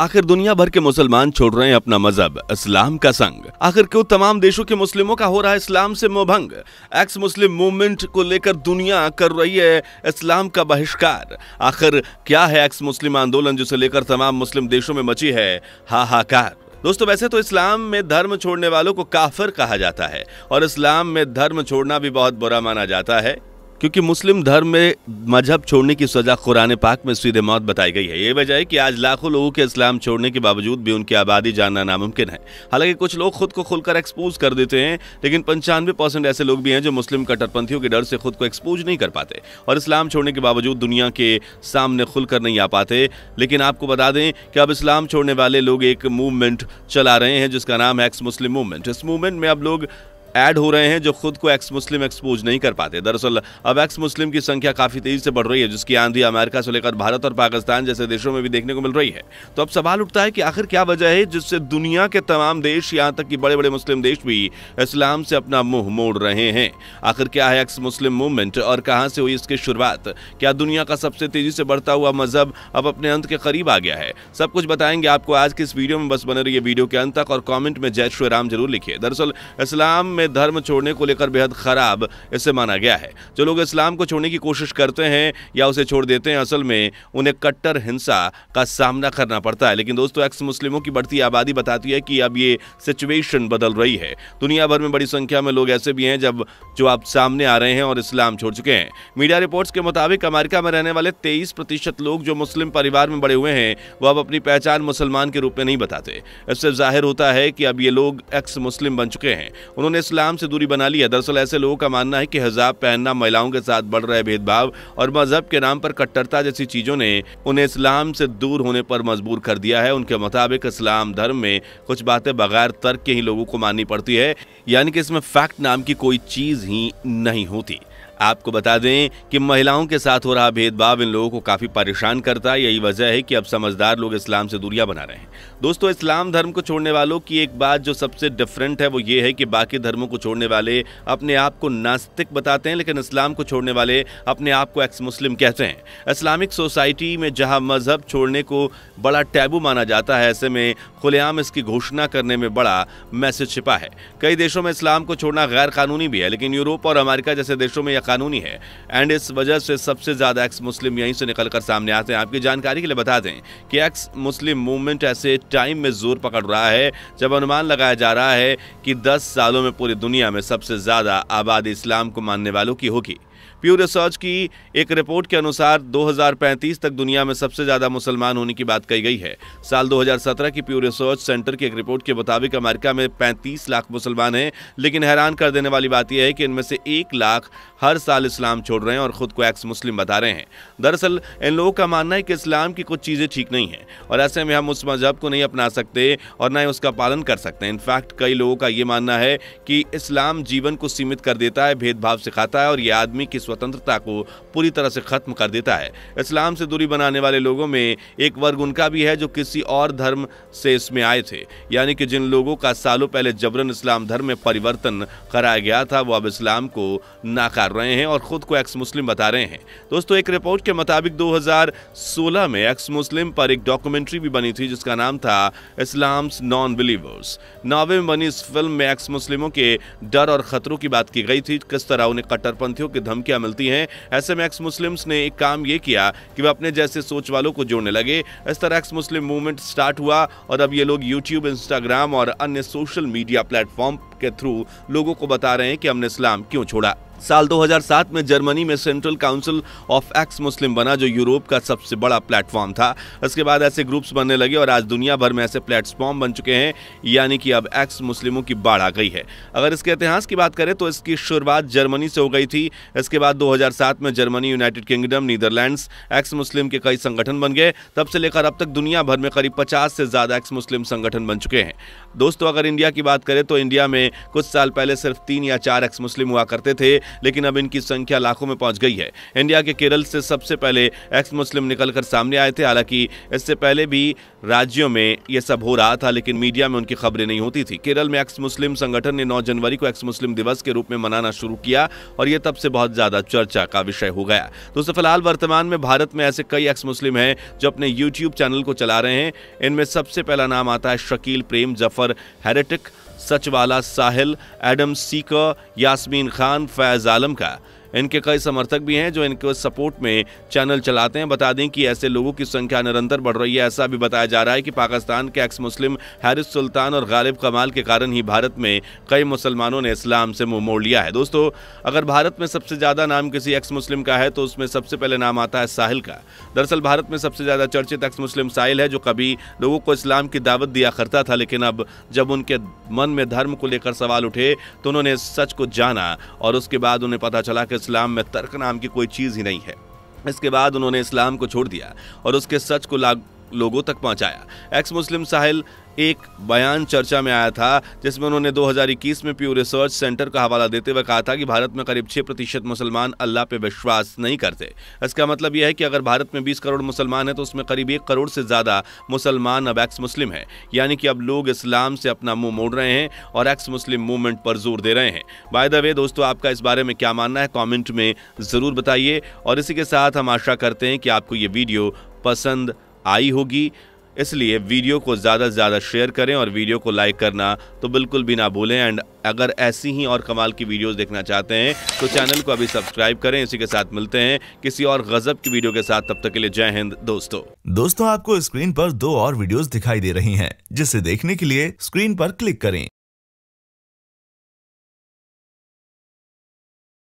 आखिर दुनिया भर के मुसलमान छोड़ रहे हैं अपना मजहब इस्लाम का संग आखिर क्यों तमाम देशों के मुस्लिमों का हो रहा है इस्लाम से मोभंग एक्स मुस्लिम मूवमेंट को लेकर दुनिया कर रही है इस्लाम का बहिष्कार आखिर क्या है एक्स मुस्लिम आंदोलन जिसे लेकर तमाम मुस्लिम देशों में मची है हाहाकार दोस्तों वैसे तो इस्लाम में धर्म छोड़ने वालों को काफिर कहा जाता है और इस्लाम में धर्म छोड़ना भी बहुत बुरा माना जाता है क्योंकि मुस्लिम धर्म में मजहब छोड़ने की सजा कुरान पाक में सीधे मौत बताई गई है ये वजह है कि आज लाखों लोगों के इस्लाम छोड़ने के बावजूद भी उनकी आबादी जानना नामुमकिन है हालांकि कुछ लोग खुद को खुलकर एक्सपोज कर देते हैं लेकिन पंचानवे परसेंट ऐसे लोग भी हैं जो मुस्लिम कट्टरपंथियों के डर से खुद को एक्सपोज नहीं कर पाते और इस्लाम छोड़ने के बावजूद दुनिया के सामने खुलकर नहीं आ पाते लेकिन आपको बता दें कि अब इस्लाम छोड़ने वाले लोग एक मूवमेंट चला रहे हैं जिसका नाम है एक्स मुस्लिम मूवमेंट इस मूवमेंट में अब लोग ऐड हो रहे हैं जो खुद को एक्स मुस्लिम एक्सपोज नहीं कर पाते दरअसल अब एक्स मुस्लिम की संख्या काफ़ी तेज़ी से बढ़ रही है जिसकी आंधी अमेरिका से लेकर भारत और पाकिस्तान जैसे देशों में भी देखने को मिल रही है तो अब सवाल उठता है कि आखिर क्या वजह है जिससे दुनिया के तमाम देश यहाँ तक कि बड़े बड़े मुस्लिम देश भी इस्लाम से अपना मुंह मोड़ रहे हैं आखिर क्या है एक्स मुस्लिम मूवमेंट और कहाँ से हुई इसकी शुरुआत क्या दुनिया का सबसे तेज़ी से बढ़ता हुआ मजहब अब अपने अंत के करीब आ गया है सब कुछ बताएंगे आपको आज के इस वीडियो में बस बने रही वीडियो के अंत तक और कॉमेंट में जय श्री राम जरूर लिखिए दरअसल इस्लाम में धर्म छोड़ने को लेकर बेहद खराब इसे माना गया है जो लोग इस्लाम को छोड़ने की कोशिश करते हैं या उसे छोड़ देते हैं असल में उन्हें कट्टर हिंसा का सामना करना पड़ता है लेकिन दोस्तों एक्स मुस्लिमों की बढ़ती आबादी बताती है कि अब ये सिचुएशन बदल रही है दुनिया भर में बड़ी संख्या में लोग ऐसे भी हैं जब जो आप सामने आ रहे हैं और इस्लाम छोड़ चुके हैं मीडिया रिपोर्ट्स के मुताबिक अमेरिका में रहने वाले तेईस लोग जो मुस्लिम परिवार में बड़े हुए हैं वो अब अपनी पहचान मुसलमान के रूप में नहीं बताते इससे जाहिर होता है कि अब ये लोग एक्स मुस्लिम बन चुके हैं उन्होंने इस इस्लाम से दूरी बना ली है दरअसल ऐसे लोगों का मानना है कि हजाब पहनना महिलाओं के साथ बढ़ रहे भेदभाव और मजहब के नाम पर कट्टरता जैसी चीज़ों ने उन्हें इस्लाम से दूर होने पर मजबूर कर दिया है उनके मुताबिक इस्लाम धर्म में कुछ बातें बगैर तर्क के ही लोगों को माननी पड़ती है यानी कि इसमें फैक्ट नाम की कोई चीज़ ही नहीं होती आपको बता दें कि महिलाओं के साथ हो रहा भेदभाव इन लोगों को काफी परेशान करता है यही वजह है कि अब समझदार लोग इस्लाम से दूरिया बना रहे हैं दोस्तों इस्लाम धर्म को छोड़ने वालों की एक बात जो सबसे डिफरेंट है वो ये है कि बाकी धर्मों को छोड़ने वाले अपने आप को नास्तिक बताते हैं लेकिन इस्लाम को छोड़ने वाले अपने आप को एक्स मुस्लिम कहते हैं इस्लामिक सोसाइटी में जहाँ मजहब छोड़ने को बड़ा टैबू माना जाता है ऐसे में खुलेआम इसकी घोषणा करने में बड़ा मैसेज छिपा है कई देशों में इस्लाम को छोड़ना गैर कानूनी भी है लेकिन यूरोप और अमेरिका जैसे देशों में यह गैरकानूनी है एंड इस वजह से सबसे ज़्यादा एक्स मुस्लिम यहीं से निकल कर सामने आते हैं आपकी जानकारी के लिए बता दें कि एक्स मुस्लिम मूवमेंट ऐसे टाइम में जोर पकड़ रहा है जब अनुमान लगाया जा रहा है कि दस सालों में पूरी दुनिया में सबसे ज़्यादा आबादी इस्लाम को मानने वालों की होगी प्यू रिसर्च की एक रिपोर्ट के अनुसार 2035 तक दुनिया में सबसे ज्यादा मुसलमान होने की बात कही गई है साल 2017 की प्यू रिसर्च सेंटर की एक रिपोर्ट के मुताबिक अमेरिका में 35 लाख मुसलमान हैं लेकिन हैरान कर देने वाली बात यह है कि इनमें से एक लाख हर साल इस्लाम छोड़ रहे हैं और खुद को एक्स मुस्लिम बता रहे हैं दरअसल इन लोगों का मानना है कि इस्लाम की कुछ चीज़ें ठीक नहीं है और ऐसे में हम उस मजहब को नहीं अपना सकते और ना ही उसका पालन कर सकते हैं इनफैक्ट कई लोगों का ये मानना है कि इस्लाम जीवन को सीमित कर देता है भेदभाव सिखाता है और ये आदमी किस स्वतंत्रता को पूरी तरह से खत्म कर देता है इस्लाम से दूरी बनाने वाले लोगों में एक वर्ग उनका भी है जो किसी और धर्म से इसमें आए थे यानी कि जिन लोगों का सालों पहले जबरन इस्लाम धर्म में परिवर्तन कराया गया था वो अब इस्लाम को नाकार रहे हैं और ख़ुद को एक्स मुस्लिम बता रहे हैं दोस्तों एक रिपोर्ट के मुताबिक दो में एक्स मुस्लिम पर एक डॉक्यूमेंट्री भी बनी थी जिसका नाम था इस्लाम्स नॉन बिलीवर्स नावे में बनी इस फिल्म में एक्स मुस्लिमों के डर और खतरों की बात की गई थी किस तरह उन्हें कट्टरपंथियों की धमकियां मिलती हैं ऐसे में एक्स मुस्लिम्स ने एक काम ये किया कि वह अपने जैसे सोच वालों को जोड़ने लगे इस तरह एक्स मुस्लिम मूवमेंट स्टार्ट हुआ और अब ये लोग यूट्यूब इंस्टाग्राम और अन्य सोशल मीडिया प्लेटफॉर्म के थ्रू लोगों को बता रहे हैं कि हमने इस्लाम क्यों छोड़ा साल 2007 में जर्मनी में central council of ex Muslim बना जो यूरोप का सबसे बड़ा प्लेटफॉर्म था उसके बाद ऐसे ग्रुप्स बनने लगे और आज दुनिया भर में ऐसे प्लेटफॉर्म बन चुके हैं यानी कि अब एक्स मुस्लिमों की बाढ़ आ गई है अगर इसके इतिहास की बात करें तो इसकी शुरुआत जर्मनी से हो गई थी इसके बाद दो में Germany United Kingdom Netherlands ex Muslim के कई संगठन बन गए तब से लेकर अब तक दुनिया भर में करीब पचास से ज़्यादा एक्स मुस्लिम संगठन बन चुके हैं दोस्तों अगर इंडिया की बात करें तो इंडिया में कुछ साल पहले सिर्फ तीन या चार एक्स मुस्लिम हुआ करते थे लेकिन अब इनकी संख्या लाखों में पहुंच गई है इंडिया के केरल से सबसे पहले एक्स मुस्लिम निकलकर सामने आए थे हालांकि इससे पहले भी राज्यों में यह सब हो रहा था लेकिन मीडिया में उनकी खबरें नहीं होती थी केरल में एक्स मुस्लिम संगठन ने 9 जनवरी को एक्स मुस्लिम दिवस के रूप में मनाना शुरू किया और यह तब से बहुत ज्यादा चर्चा का विषय हो गया दोस्तों फिलहाल वर्तमान में भारत में ऐसे कई एक्स मुस्लिम हैं जो अपने यूट्यूब चैनल को चला रहे हैं इनमें सबसे पहला नाम आता है Shakeel Prem Zafar heretic Sachwala Sahil Adam seeker Yasmin Khan Faiz Alam का इनके कई समर्थक भी हैं जो इनके सपोर्ट में चैनल चलाते हैं बता दें कि ऐसे लोगों की संख्या निरंतर बढ़ रही है ऐसा भी बताया जा रहा है कि पाकिस्तान के एक्स मुस्लिम हैरिस सुल्तान और गालिब कमाल के कारण ही भारत में कई मुसलमानों ने इस्लाम से मुंह मोड़ लिया है दोस्तों अगर भारत में सबसे ज़्यादा नाम किसी एक्स मुस्लिम का है तो उसमें सबसे पहले नाम आता है साहिल का दरअसल भारत में सबसे ज़्यादा चर्चित एक्स मुस्लिम साहिल है जो कभी लोगों को इस्लाम की दावत दिया करता था लेकिन अब जब उनके मन में धर्म को लेकर सवाल उठे तो उन्होंने सच को जाना और उसके बाद उन्हें पता चला कि इस्लाम में तर्क नाम की कोई चीज़ ही नहीं है इसके बाद उन्होंने इस्लाम को छोड़ दिया और उसके सच को लागू लोगों तक पहुंचाया एक्स मुस्लिम साहिल एक बयान चर्चा में आया था जिसमें उन्होंने 2021 में प्यू रिसर्च सेंटर का हवाला देते हुए कहा था कि भारत में करीब 6 प्रतिशत मुसलमान अल्लाह पे विश्वास नहीं करते इसका मतलब यह है कि अगर भारत में 20 करोड़ मुसलमान हैं तो उसमें करीब एक करोड़ से ज़्यादा मुसलमान अब एक्स मुस्लिम हैं यानी कि अब लोग इस्लाम से अपना मुँह मोड़ रहे हैं और एक्स मुस्लिम मूवमेंट पर जोर दे रहे हैं बाय द वे दोस्तों आपका इस बारे में क्या मानना है कॉमेंट में ज़रूर बताइए और इसी के साथ हम आशा करते हैं कि आपको ये वीडियो पसंद आई होगी इसलिए वीडियो को ज़्यादा से ज़्यादा शेयर करें और वीडियो को लाइक करना तो बिल्कुल भी ना भूलें एंड अगर ऐसी ही और कमाल की वीडियोस देखना चाहते हैं तो चैनल को अभी सब्सक्राइब करें इसी के साथ मिलते हैं किसी और गजब की वीडियो के साथ तब तक के लिए जय हिंद दोस्तों दोस्तों आपको स्क्रीन पर दो और वीडियोज दिखाई दे रही है जिसे देखने के लिए स्क्रीन पर क्लिक करें